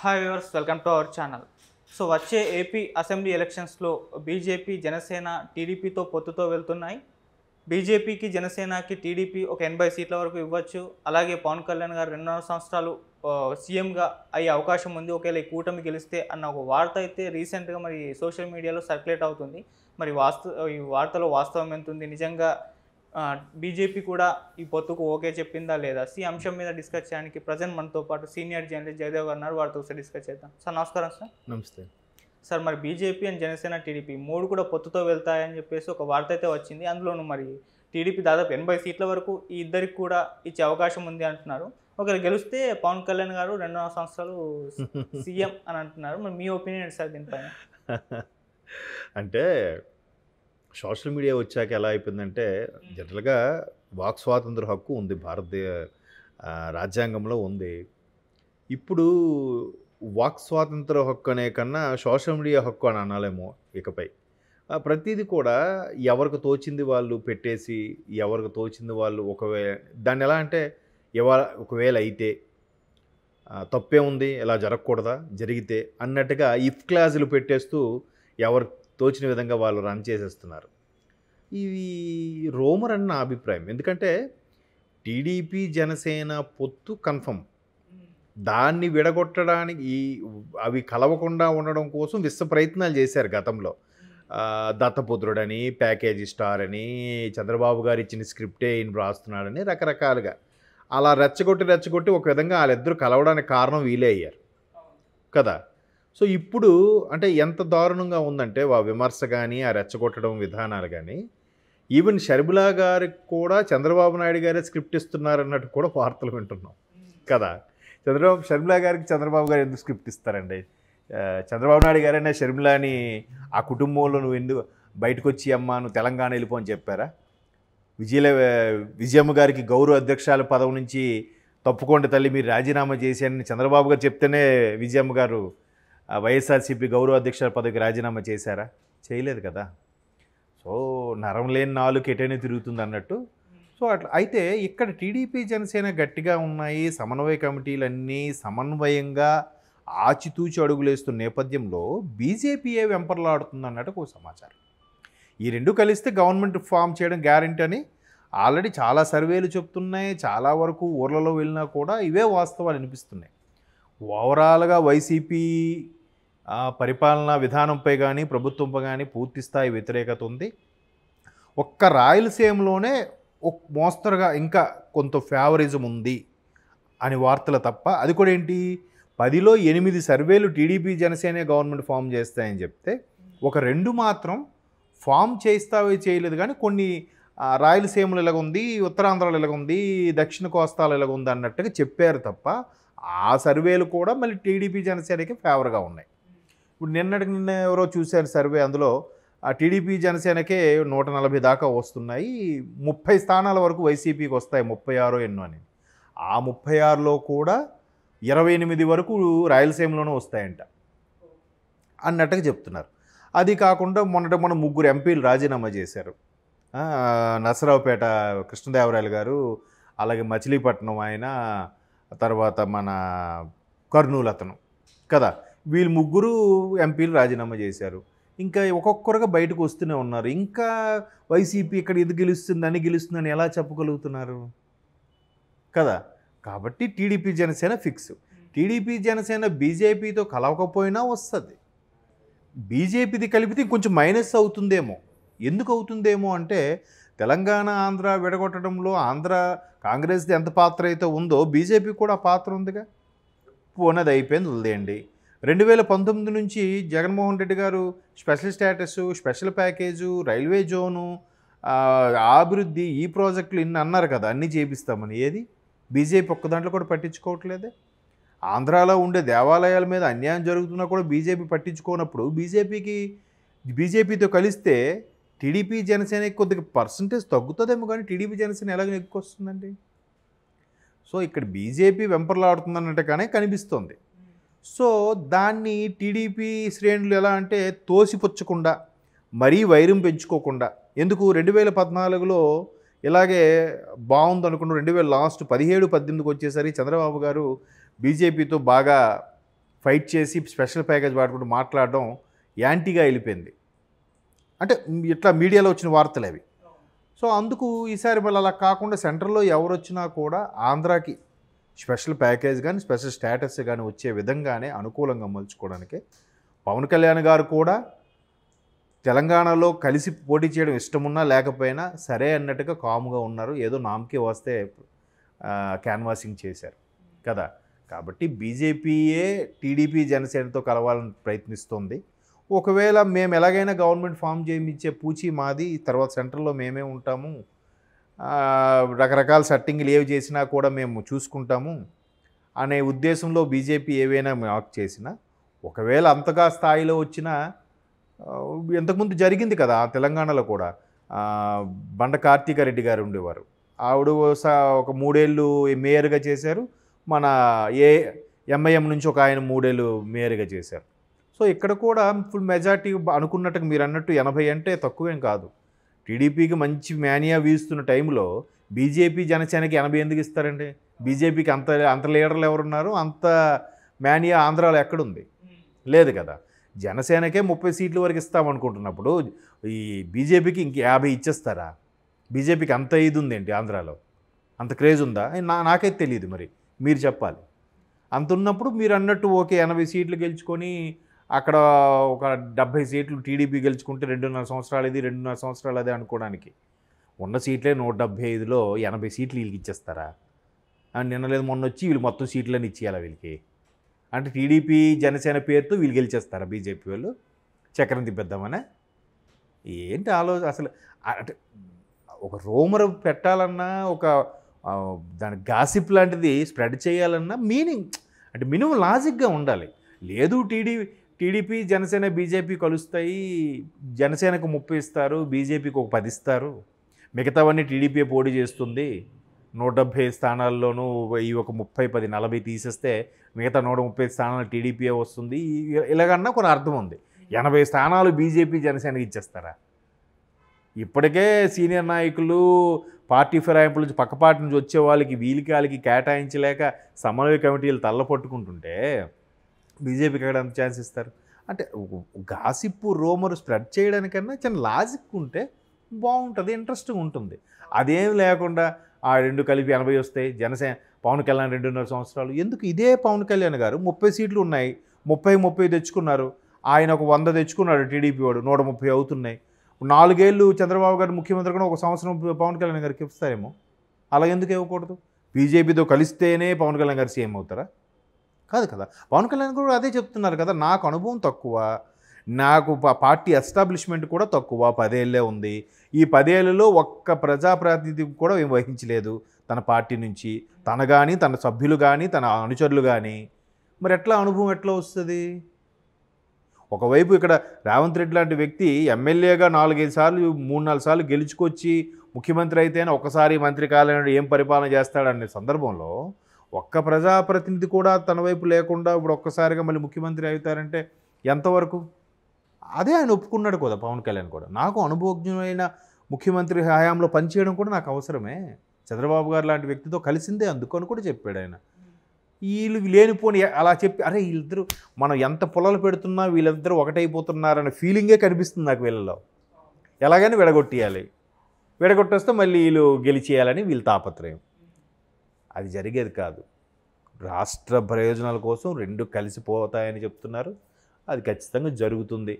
hi viewers welcome to our channel so వచ్చే AP assembly ఎలక్షన్స్లో BJP Janasena టీడీపీతో పొత్తుతో వెళ్తున్నాయి బీజేపీకి జనసేనకి టీడీపీ ఒక ఎనభై సీట్ల వరకు ఇవ్వచ్చు అలాగే పవన్ కళ్యాణ్ గారు రెండున్నర సంవత్సరాలు సీఎంగా అయ్యే అవకాశం ఉంది ఒకవేళ ఈ కూటమి గెలిస్తే అన్న ఒక వార్త అయితే రీసెంట్గా మరి సోషల్ మీడియాలో సర్క్యులేట్ అవుతుంది మరి వాస్తవ ఈ వార్తలో వాస్తవం ఎంతుంది నిజంగా బీజేపీ కూడా ఈ పొత్తుకు ఓకే చెప్పిందా లేదా సి అంశం మీద డిస్కస్ చేయడానికి ప్రజెంట్ మనతో పాటు సీనియర్ జర్నలిస్ట్ జయదేవ్ గారు ఉన్నారు వారితో ఒకసారి డిస్కస్ చేద్దాం సార్ నమస్కారం సార్ నమస్తే సార్ మరి బీజేపీ అండ్ జనసేన టీడీపీ మూడు కూడా పొత్తుతో వెళ్తాయని చెప్పేసి ఒక వార్త అయితే వచ్చింది అందులోనూ మరి టీడీపీ దాదాపు ఎనభై సీట్ల వరకు ఈ ఇద్దరికి కూడా ఇచ్చే అవకాశం ఉంది అంటున్నారు ఒకరు గెలిస్తే పవన్ కళ్యాణ్ గారు రెండున్నర సంవత్సరాలు సీఎం అని అంటున్నారు మరి మీ ఒపీనియన్ సార్ దీనిపైన అంటే సోషల్ మీడియా వచ్చాక ఎలా అయిపోయిందంటే జనరల్గా వాక్ స్వాతంత్ర హక్కు ఉంది భారతీయ రాజ్యాంగంలో ఉంది ఇప్పుడు వాక్ స్వాతంత్ర హక్కు అనే కన్నా సోషల్ మీడియా హక్కు అని అనాలేమో ఇకపై ప్రతిదీ కూడా ఎవరికి తోచింది వాళ్ళు పెట్టేసి ఎవరికి తోచింది వాళ్ళు ఒకవేళ దాన్ని ఎలా అంటే ఇవాళ ఒకవేళ అయితే తప్పే ఉంది ఇలా జరగకూడదా జరిగితే అన్నట్టుగా ఇఫ్ క్లాజులు పెట్టేస్తూ ఎవరు తోచిన విధంగా వాళ్ళు రన్ చేసేస్తున్నారు ఇవి రోమర్ అని నా అభిప్రాయం ఎందుకంటే టీడీపీ జనసేన పొత్తు కన్ఫర్మ్ దాన్ని విడగొట్టడానికి ఈ అవి కలవకుండా ఉండడం కోసం విశ్వ ప్రయత్నాలు చేశారు గతంలో దత్తపుత్రుడని ప్యాకేజీ స్టార్ అని చంద్రబాబు గారు ఇచ్చిన స్క్రిప్టే ఈయన రాస్తున్నాడని రకరకాలుగా అలా రెచ్చగొట్టి రెచ్చగొట్టి ఒక విధంగా వాళ్ళిద్దరూ కలవడానికి కారణం వీలే అయ్యారు కదా సో ఇప్పుడు అంటే ఎంత దారుణంగా ఉందంటే ఆ విమర్శ కానీ ఆ రెచ్చగొట్టడం విధానాలు కానీ ఈవెన్ షర్మిలా గారికి కూడా చంద్రబాబు నాయుడు గారే స్క్రిప్ట్ ఇస్తున్నారన్నట్టు కూడా వార్తలు వింటున్నాం కదా చంద్రబాబు షర్మిలా గారికి చంద్రబాబు గారు ఎందుకు స్క్రిప్ట్ ఇస్తారండి చంద్రబాబు నాయుడు గారైనా షర్మిలాని ఆ కుటుంబంలో నువ్వు ఎందుకు బయటకు వచ్చి అమ్మ నువ్వు తెలంగాణ వెళ్ళిపో అని చెప్పారా విజయల విజయమ్మ గారికి గౌరవ అధ్యక్షాల పదవి నుంచి తప్పుకోండి తల్లి మీరు రాజీనామా చేశారని చంద్రబాబు గారు చెప్తేనే విజయమ్మ గారు వైఎస్ఆర్సీపీ గౌరవ అధ్యక్ష పదవికి రాజీనామా చేశారా చేయలేదు కదా సో నరం లేని నాలుగు ఎటైనా తిరుగుతుంది అన్నట్టు సో అట్లా అయితే ఇక్కడ టీడీపీ జనసేన గట్టిగా ఉన్నాయి సమన్వయ కమిటీలన్నీ సమన్వయంగా ఆచితూచి అడుగులేస్తున్న నేపథ్యంలో బీజేపీయే వెంపర్లాడుతుంది అన్నట్టు ఒక సమాచారం ఈ రెండు కలిస్తే గవర్నమెంట్ ఫామ్ చేయడం గ్యారంటీ అని ఆల్రెడీ చాలా సర్వేలు చెప్తున్నాయి చాలా వరకు ఊర్లలో వెళ్ళినా కూడా ఇవే వాస్తవాలు అనిపిస్తున్నాయి ఓవరాల్గా వైసీపీ పరిపాలనా విధానంపై కానీ ప్రభుత్వంపై కానీ పూర్తి స్థాయి వ్యతిరేకత ఉంది ఒక్క రాయలసీమలోనే ఒక మోస్తరుగా ఇంకా కొంత ఫేవరిజం ఉంది అని వార్తలు తప్ప అది కూడా ఏంటి పదిలో ఎనిమిది సర్వేలు టీడీపీ జనసేన గవర్నమెంట్ ఫామ్ చేస్తాయని చెప్తే ఒక రెండు మాత్రం ఫామ్ చేస్తావే చేయలేదు కానీ కొన్ని రాయలసీమలు ఇలాగ ఉంది ఉత్తరాంధ్రలో ఇలాగ ఉంది దక్షిణ కోస్తాలు ఇలాగ ఉంది అన్నట్టుగా చెప్పారు తప్ప ఆ సర్వేలు కూడా మళ్ళీ టీడీపీ జనసేనకి ఫేవర్గా ఉన్నాయి ఇప్పుడు నిన్నటి నిన్న ఎవరో చూశాను సర్వే అందులో ఆ టీడీపీ జనసేనకే నూట నలభై దాకా వస్తున్నాయి ముప్పై స్థానాల వరకు వైసీపీకి వస్తాయి ముప్పై ఆరో ఎన్నో అని ఆ ముప్పై ఆరులో కూడా ఇరవై ఎనిమిది వరకు రాయలసీమలోనూ వస్తాయంట అన్నట్టుగా చెప్తున్నారు అది కాకుండా మొన్నట మన ముగ్గురు ఎంపీలు రాజీనామా చేశారు నరసరావుపేట కృష్ణదేవరాయలు గారు అలాగే మచిలీపట్నం ఆయన తర్వాత మన కర్నూలు అతను కదా వీళ్ళు ముగ్గురు ఎంపీలు రాజీనామా చేశారు ఇంకా ఒక్కొక్కరుగా బయటకు వస్తూనే ఉన్నారు ఇంకా వైసీపీ ఇక్కడ ఇది గెలుస్తుంది అని గెలుస్తుందని ఎలా చెప్పగలుగుతున్నారు కదా కాబట్టి TDP Janasena fix TDP Janasena బీజేపీతో కలవకపోయినా వస్తుంది బీజేపీది కలిపితే కొంచెం మైనస్ అవుతుందేమో ఎందుకు అవుతుందేమో అంటే తెలంగాణ ఆంధ్ర విడగొట్టడంలో ఆంధ్ర కాంగ్రెస్ది ఎంత పాత్ర అయితే ఉందో బీజేపీ కూడా పాత్ర ఉందిగా పోనది అయిపోయింది వదిలేయండి రెండు వేల పంతొమ్మిది నుంచి Jaganmohan Reddy garu special status special package railway zone అభివృద్ధి ఈ ప్రాజెక్టులు ఇన్ని అన్నారు కదా అన్నీ చేపిస్తామని ఏది బీజేపీ ఒక్క దాంట్లో కూడా పట్టించుకోవట్లేదే ఆంధ్రాలో ఉండే దేవాలయాల మీద అన్యాయం జరుగుతున్నా కూడా బీజేపీ పట్టించుకోనప్పుడు బీజేపీకి బీజేపీతో కలిస్తే టీడీపీ జనసేన కొద్దిగా పర్సంటేజ్ తగ్గుతుందేమో కానీ టీడీపీ జనసేన ఎలాగ ఎక్కువ వస్తుందండి సో ఇక్కడ బీజేపీ వెంపర్లాడుతుందన్నట్టుగానే కనిపిస్తుంది సో దాన్ని టీడీపీ శ్రేణులు ఎలా అంటే తోసిపుచ్చకుండా మరీ వైరం పెంచుకోకుండా ఎందుకు రెండు వేల పద్నాలుగులో ఇలాగే బాగుంది అనుకున్న రెండు వేల లాస్ట్ పదిహేడు పద్దెనిమిదికి వచ్చేసరికి చంద్రబాబు గారు బీజేపీతో బాగా ఫైట్ చేసి స్పెషల్ ప్యాకేజ్ వాడుకుంటూ మాట్లాడడం యాంటీగా వెళ్ళిపోయింది అంటే ఇట్లా మీడియాలో వచ్చిన వార్తలు అవి సో అందుకు ఈసారి మళ్ళీ అలా కాకుండా సెంటర్లో ఎవరు వచ్చినా కూడా ఆంధ్రాకి స్పెషల్ ప్యాకేజ్ కానీ స్పెషల్ స్టేటస్ కానీ వచ్చే విధంగానే అనుకూలంగా మలుచుకోవడానికి పవన్ కళ్యాణ్ గారు కూడా తెలంగాణలో కలిసి పోటీ చేయడం ఇష్టమున్నా లేకపోయినా సరే అన్నట్టుగా కాముగా ఉన్నారు ఏదో నామకే వస్తే క్యాన్వాసింగ్ చేశారు కదా కాబట్టి బీజేపీయే టీడీపీ జనసేనతో కలవాలని ప్రయత్నిస్తోంది ఒకవేళ మేము ఎలాగైనా గవర్నమెంట్ ఫామ్ చేయించే పూచి మాది తర్వాత సెంటర్లో మేమే ఉంటాము రకరకాల సెట్టింగ్లు ఏవి చేసినా కూడా మేము చూసుకుంటాము అనే ఉద్దేశంలో బీజేపీ ఏవైనా మాకు చేసినా ఒకవేళ అంతగా స్థాయిలో వచ్చినా ఎంతకుముందు జరిగింది కదా తెలంగాణలో కూడా బండ కార్తీకారెడ్డి గారు ఉండేవారు ఆవిడ ఒక మూడేళ్ళు మేయర్గా చేశారు మన ఏ ఎంఐఎం నుంచి ఒక ఆయన మూడేళ్ళు మేయర్గా చేశారు సో ఇక్కడ కూడా ఫుల్ మెజార్టీ అనుకున్నట్టుగా మీరు అన్నట్టు ఎనభై అంటే తక్కువేం కాదు టీడీపీకి మంచి మేనియా వీస్తున్న టైంలో బీజేపీ జనసేనకి ఎనభై ఎందుకు ఇస్తారండి బీజేపీకి అంత అంత లీడర్లు ఎవరున్నారు అంత మేనియా ఆంధ్రాలో ఎక్కడుంది లేదు కదా జనసేనకే ముప్పై సీట్ల వరకు ఇస్తామనుకుంటున్నప్పుడు ఈ బీజేపీకి ఇంక యాభై ఇచ్చేస్తారా బీజేపీకి అంత ఇది ఉందేంటి ఆంధ్రాలో అంత క్రేజ్ ఉందా నా నాకైతే తెలియదు మరి మీరు చెప్పాలి అంత ఉన్నప్పుడు మీరు అన్నట్టు ఓకే ఎనభై సీట్లు గెలుచుకొని అక్కడ ఒక డెబ్బై సీట్లు టీడీపీ గెలుచుకుంటే రెండున్నర సంవత్సరాలు ఇది రెండున్నర సంవత్సరాలు అదే అనుకోవడానికి ఉన్న సీట్లే నూట డెబ్బై ఐదులో ఎనభై సీట్లు వీళ్ళకి ఇచ్చేస్తారా అని నిన్న లేదు మొన్న వచ్చి వీళ్ళు మొత్తం సీట్లని ఇచ్చేయాలి వీళ్ళకి అంటే టీడీపీ జనసేన పేరుతో వీళ్ళు గెలిచేస్తారా బీజేపీ వాళ్ళు చక్రం తిప్పేద్దామని ఏంటి ఆలోచన అసలు అంటే ఒక రోమర్ పెట్టాలన్నా ఒక దాని గాసిప్ లాంటిది స్ప్రెడ్ చేయాలన్నా మీనింగ్ అంటే మినిమం లాజిక్గా ఉండాలి లేదు టీడీపీ టీడీపీ జనసేన బీజేపీ కలుస్తాయి జనసేనకు ముప్పై ఇస్తారు బీజేపీకి ఒక పది ఇస్తారు మిగతావన్నీ టీడీపీ పోటీ చేస్తుంది నూట డెబ్భై స్థానాల్లోనూ ఈ ఒక ముప్పై పది నలభై తీసేస్తే మిగతా నూట ముప్పై స్థానాలు టీడీపీ వస్తుంది ఇలాగన్నా కొన్ని అర్థం ఉంది ఎనభై స్థానాలు బీజేపీ జనసేనకి ఇచ్చేస్తారా ఇప్పటికే సీనియర్ నాయకులు పార్టీ ఫిరాయింపుల నుంచి పక్క పార్టీ నుంచి వచ్చే వాళ్ళకి వాళ్ళకి కేటాయించలేక సమన్వయ కమిటీలు తల్లపట్టుకుంటుంటే బీజేపీకి వెళ్ళడానికి ఛాన్స్ ఇస్తారు అంటే గాసిప్పు రోమర్ స్ప్రెడ్ చేయడానికన్నా చిన్న లాజిక్ ఉంటే బాగుంటుంది ఇంట్రెస్టింగ్ ఉంటుంది అదేం లేకుండా ఆ రెండు కలిపి ఎనభై వస్తాయి జనసేన పవన్ కళ్యాణ్ రెండున్నర సంవత్సరాలు ఎందుకు ఇదే పవన్ కళ్యాణ్ గారు ముప్పై సీట్లు ఉన్నాయి ముప్పై ముప్పై తెచ్చుకున్నారు ఆయన ఒక వంద తెచ్చుకున్నాడు టీడీపీ వాడు నూట ముప్పై అవుతున్నాయి నాలుగేళ్ళు చంద్రబాబు గారు ముఖ్యమంత్రి కూడా ఒక సంవత్సరం పవన్ కళ్యాణ్ గారికి ఇస్తారేమో అలా ఎందుకు ఇవ్వకూడదు బీజేపీతో కలిస్తేనే పవన్ కళ్యాణ్ గారు సీఎం అవుతారా కాదు కదా పవన్ కళ్యాణ్ గారు అదే చెప్తున్నారు కదా నాకు అనుభవం తక్కువ నాకు పార్టీ ఎస్టాబ్లిష్మెంట్ కూడా తక్కువ పదేళ్ళే ఉంది ఈ పదేళ్లలో ఒక్క ప్రజాప్రాతినిధ్యం కూడా వహించలేదు తన పార్టీ నుంచి తన కానీ తన సభ్యులు కానీ తన అనుచరులు కానీ మరి ఎట్లా అనుభవం ఎట్లా వస్తుంది ఒకవైపు ఇక్కడ రేవంత్ రెడ్డి లాంటి వ్యక్తి ఎమ్మెల్యేగా నాలుగైదు సార్లు మూడు నాలుగు సార్లు గెలుచుకొచ్చి ముఖ్యమంత్రి అయితేనే ఒకసారి మంత్రి కాలేనాడు ఏం పరిపాలన చేస్తాడనే సందర్భంలో ఒక్క ప్రజాప్రతినిధి కూడా తన వైపు లేకుండా ఇప్పుడు ఒక్కసారిగా మళ్ళీ ముఖ్యమంత్రి అవుతారంటే ఎంతవరకు అదే ఆయన ఒప్పుకున్నాడు కదా పవన్ కళ్యాణ్ కూడా నాకు అనుభవజ్ఞమైన ముఖ్యమంత్రి హయాంలో పనిచేయడం కూడా నాకు అవసరమే చంద్రబాబు గారు లాంటి వ్యక్తితో కలిసిందే అందుకని కూడా చెప్పాడు ఆయన వీళ్ళు లేనిపోని అలా చెప్పి అరే వీళ్ళిద్దరూ మనం ఎంత పొలాలు పెడుతున్నా వీళ్ళిద్దరూ ఒకటైపోతున్నారనే ఫీలింగే కనిపిస్తుంది నాకు వీళ్ళలో ఎలాగైనా విడగొట్టేయాలి విడగొట్టేస్తే మళ్ళీ వీళ్ళు గెలిచేయాలని వీళ్ళు తాపత్రయం అది జరిగేది కాదు రాష్ట్ర ప్రయోజనాల కోసం రెండు కలిసిపోతాయని చెప్తున్నారు అది ఖచ్చితంగా జరుగుతుంది